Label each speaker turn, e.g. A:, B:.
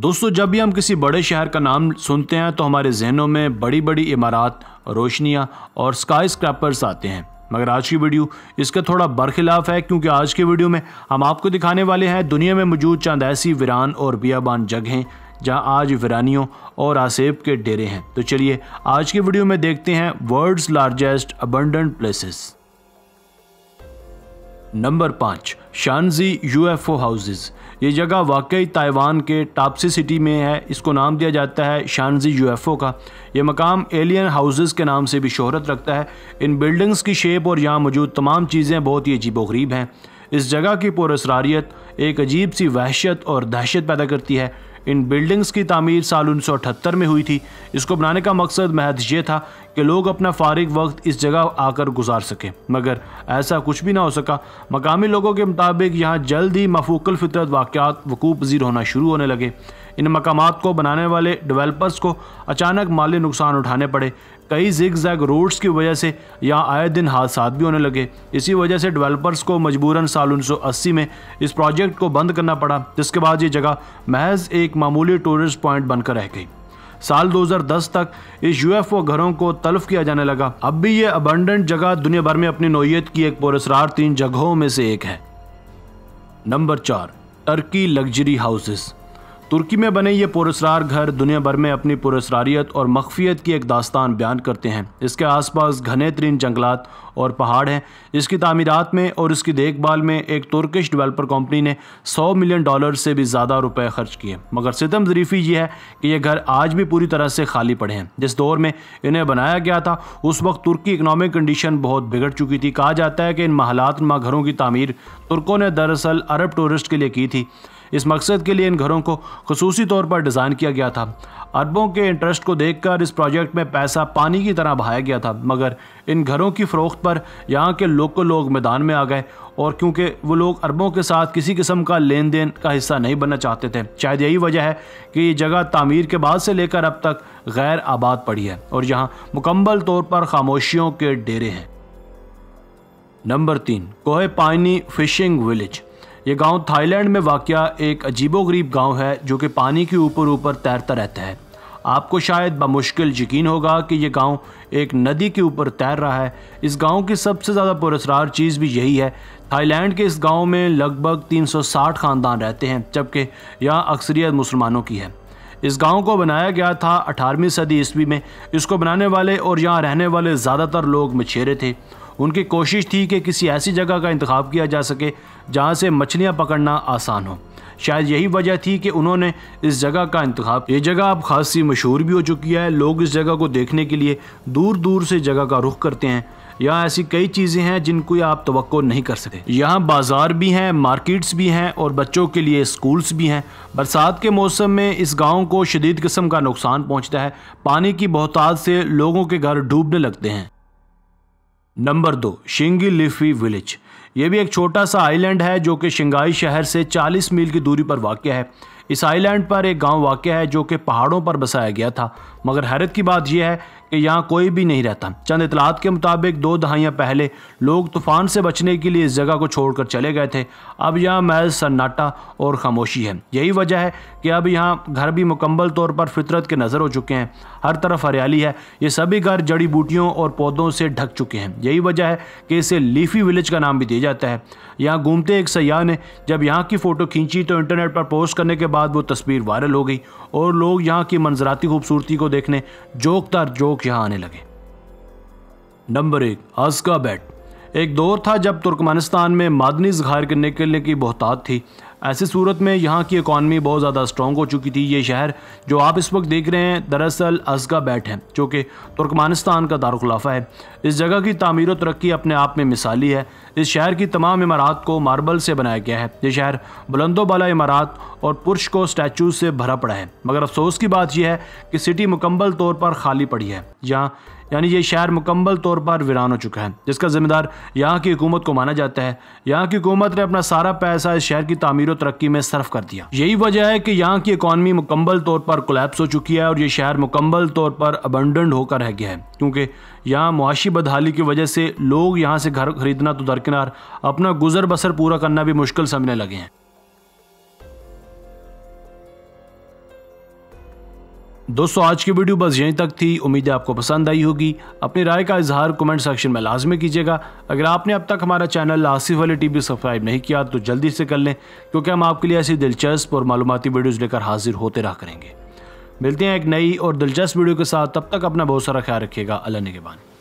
A: दोस्तों जब भी हम किसी बड़े शहर का नाम सुनते हैं तो हमारे जहनों में बड़ी बड़ी इमारत रोशनियाँ और स्काई स्क्रैपर्स आते हैं मगर आज की वीडियो इसका थोड़ा बरखिलाफ़ है क्योंकि आज की वीडियो में हम आपको दिखाने वाले हैं दुनिया में मौजूद चंद ऐसी वीरान और बियाबान जगहें जहां आज वीरानियों और आसेब के डेरे हैं तो चलिए आज की वीडियो में देखते हैं world's largest abundant places number पाँच शानजी यूएफओ हाउसेस ये जगह वाकई ताइवान के टापसी सिटी में है इसको नाम दिया जाता है शानजी यूएफओ का ये मकाम एलियन हाउसेस के नाम से भी शोहरत रखता है इन बिल्डिंग्स की शेप और यहाँ मौजूद तमाम चीज़ें बहुत ही अजीब वरीब हैं इस जगह की पुरसरारियत एक अजीब सी वहशत और दहशत पैदा करती है इन बिल्डिंग्स की तमीर साल उन्नीस में हुई थी इसको बनाने का मकसद महज ये था कि लोग अपना फारिग वक्त इस जगह आकर गुजार सकें मगर ऐसा कुछ भी ना हो सका मकामी लोगों के मुताबिक यहाँ जल्द ही मफूकल फितरत वाक़ात वकूफ़ पजीर होना शुरू होने लगे इन मकाम को बनाने वाले डिवेलपर्स को अचानक माली नुकसान उठाने पड़े कई जिग जैग रोड्स की वजह से यहाँ आए दिन हादसा भी होने लगे इसी वजह से डेवलपर्स को मजबूरन साल 1980 में इस प्रोजेक्ट को बंद करना पड़ा जिसके बाद ये जगह महज एक मामूली टूरिस्ट पॉइंट बनकर रह गई साल 2010 तक इस यूएफओ घरों को तलफ किया जाने लगा अब भी ये अबंडेंट जगह दुनिया भर में अपनी नोयत की एक पुरस्कार तीन जगहों में से एक है नंबर चार टर्की लग्जरी हाउसेस तुर्की में बने ये पुरस्ार घर दुनिया भर में अपनी पुरस्रारियत और मखफियत की एक दास्तान बयान करते हैं इसके आसपास घने तरीन जंगलात और पहाड़ हैं इसकी तमीरत में और इसकी देखभाल में एक तुर्किश डेवलपर कंपनी ने 100 मिलियन डॉलर से भी ज़्यादा रुपए खर्च किए मगर सितम जरीफी यह है कि ये घर आज भी पूरी तरह से खाली पड़े हैं जिस दौर में इन्हें बनाया गया था उस वक्त तुर्की इकनॉमिक कंडीशन बहुत बिगड़ चुकी थी कहा जाता है कि इन महलातमा घरों की तमीर तुर्कों ने दरअसल अरब टूरिस्ट के लिए की थी इस मकसद के लिए इन घरों को खसूसी तौर पर डिज़ाइन किया गया था अरबों के इंटरेस्ट को देखकर इस प्रोजेक्ट में पैसा पानी की तरह बहाया गया था मगर इन घरों की फ़रोख्त पर यहाँ के लोकल लोग मैदान में आ गए और क्योंकि वो लोग अरबों के साथ किसी किस्म का लेन देन का हिस्सा नहीं बनना चाहते थे शायद यही वजह है कि ये जगह तामीर के बाद से लेकर अब तक गैर आबाद पड़ी है और यहाँ मुकम्मल तौर पर खामोशियों के डेरे हैं नंबर तीन कोहे पानी फिशिंग विलेज ये गांव थाईलैंड में वाक़ एक अजीबोगरीब गांव है जो कि पानी के ऊपर ऊपर तैरता रहता है आपको शायद बमुश्किल यकीन होगा कि ये गांव एक नदी के ऊपर तैर रहा है इस गांव की सबसे ज़्यादा पुरस्कार चीज़ भी यही है थाईलैंड के इस गांव में लगभग 360 ख़ानदान रहते हैं जबकि यहाँ अक्सरियत मुसलमानों की है इस गांव को बनाया गया था अठारहवीं सदी ईस्वी में इसको बनाने वाले और यहाँ रहने वाले ज़्यादातर लोग मछेरे थे उनकी कोशिश थी कि किसी ऐसी जगह का इंतखब किया जा सके जहाँ से मछलियाँ पकड़ना आसान हो शायद यही वजह थी कि उन्होंने इस जगह का इंतखब ये जगह अब खासी मशहूर भी हो चुकी है लोग इस जगह को देखने के लिए दूर दूर से जगह का रुख करते हैं यहाँ ऐसी कई चीज़ें हैं जिनको आप तो नहीं कर सकते यहाँ बाजार भी हैं मार्केट्स भी हैं और बच्चों के लिए स्कूल्स भी हैं बरसात के मौसम में इस गांव को शदीद किस्म का नुकसान पहुँचता है पानी की बहुत से लोगों के घर डूबने लगते हैं नंबर दो शिंगी लिफी विलेज ये भी एक छोटा सा आइलैंड है जो कि शंघाई शहर से 40 मील की दूरी पर वाक़ है इस आइलैंड पर एक गांव वाक़ है जो कि पहाड़ों पर बसाया गया था मगर हैरत की बात यह है कि यहाँ कोई भी नहीं रहता चंद इतलाहत के मुताबिक दो दहाइयाँ पहले लोग तूफान से बचने के लिए इस जगह को छोड़कर चले गए थे अब यहाँ महज सन्नाटा और खामोशी है यही वजह है कि अब यहाँ घर भी मुकम्मल तौर पर फितरत के नज़र हो चुके हैं हर तरफ हरियाली है ये सभी घर जड़ी बूटियों और पौधों से ढक चुके हैं यही वजह है कि इसे लीफी विलेज का नाम भी दिया जाता है यहाँ घूमते एक सयाह ने जब यहाँ की फ़ोटो खींची तो इंटरनेट पर पोस्ट करने के बाद वो तस्वीर वायरल हो गई और लोग यहाँ की मंजराती खूबसूरती को देखने जोकदार जोक यहां आने लगे नंबर एक आजका बैट एक दौर था जब तुर्कमानिस्तान में मादनी जखायर करने के लिए की बहुतात थी ऐसी सूरत में यहाँ की इकानमी बहुत ज़्यादा स्ट्रॉन्ग हो चुकी थी ये शहर जो आप इस वक्त देख रहे हैं दरअसल असगा बैट है जो कि तुर्कमानिस्तान का दारखलाफा है इस जगह की तमीर तरक्की अपने आप में मिसाली है इस शहर की तमाम इमारत को मार्बल से बनाया गया है ये शहर बुलंदोबाला इमारत और पुरश को स्टैचू से भरा पड़ा है मगर अफसोस की बात यह है कि सिटी मुकम्मल तौर पर खाली पड़ी है यहाँ यानी ये शहर मुकम्मल तौर पर वीरान हो चुका है जिसका ज़िम्मेदार यहाँ की हुकूमत को माना जाता है यहाँ की हुकूमत ने अपना सारा पैसा इस शहर की तमीर तरक्की में सर्फ कर दिया यही वजह है कि यहाँ की इकोनॉमी मुकम्मल तौर पर कोलेप्स हो चुकी है और ये शहर मुकम्मल तौर पर अबंडन होकर रह गया है क्योंकि यहाँ मुआशी बदहाली की वजह से लोग यहाँ से घर खरीदना तो दरकिनार अपना गुजर बसर पूरा करना भी मुश्किल समझने लगे हैं दोस्तों आज की वीडियो बस यहीं तक थी उम्मीद है आपको पसंद आई होगी अपनी राय का इजहार कमेंट सेक्शन में लाजमी कीजिएगा अगर आपने अब तक हमारा channel Asif T TV subscribe नहीं किया तो जल्दी से कर लें क्योंकि हम आपके लिए ऐसी दिलचस्प और मालूमती वीडियोज़ लेकर हाजिर होते रहा करेंगे मिलते हैं एक नई और दिलचस्प वीडियो के साथ तब तक अपना बहुत सारा ख्याल रखिएगा अल्लाह ने